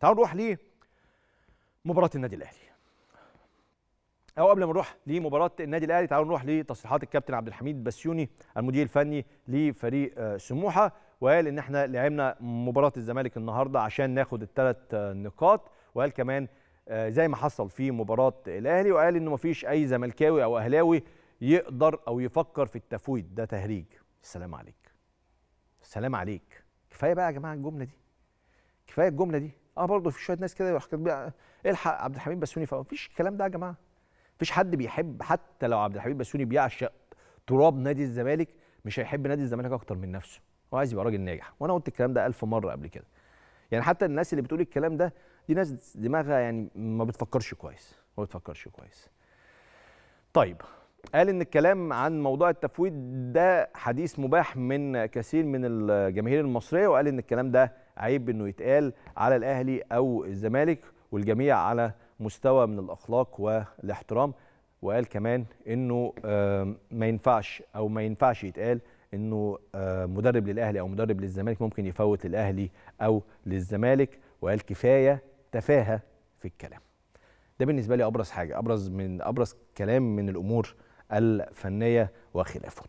تعالوا نروح لمباراه النادي الاهلي او قبل ما نروح لمباراه النادي الاهلي تعالوا نروح لتصريحات الكابتن عبد الحميد بسيوني المدير الفني لفريق آه، سموحه وقال ان احنا لعبنا مباراه الزمالك النهارده عشان ناخد الثلاث آه، نقاط وقال كمان آه، زي ما حصل في مباراه الاهلي وقال انه مفيش اي زملكاوي او اهلاوي يقدر او يفكر في التفويت ده تهريج السلام عليك السلام عليك كفايه بقى يا جماعه الجمله دي كفايه الجمله دي اه برضه في شويه ناس كده يروح كاتبين آه، الحق عبد الحميد بسوني فما فيش الكلام ده يا جماعه مفيش حد بيحب حتى لو عبد الحميد بسوني بيعشق تراب نادي الزمالك مش هيحب نادي الزمالك اكتر من نفسه هو عايز يبقى راجل ناجح وانا قلت الكلام ده ألف مره قبل كده يعني حتى الناس اللي بتقول الكلام ده دي ناس دماغها يعني ما بتفكرش كويس ما بتفكرش كويس طيب قال ان الكلام عن موضوع التفويت ده حديث مباح من كثير من الجماهير المصريه وقال ان الكلام ده عيب انه يتقال على الاهلي او الزمالك والجميع على مستوى من الاخلاق والاحترام وقال كمان انه ما ينفعش او ما ينفعش يتقال انه مدرب للاهلي او مدرب للزمالك ممكن يفوت للاهلي او للزمالك وقال كفايه تفاهه في الكلام ده بالنسبه لي ابرز حاجه ابرز من ابرز كلام من الامور الفنيه وخلافه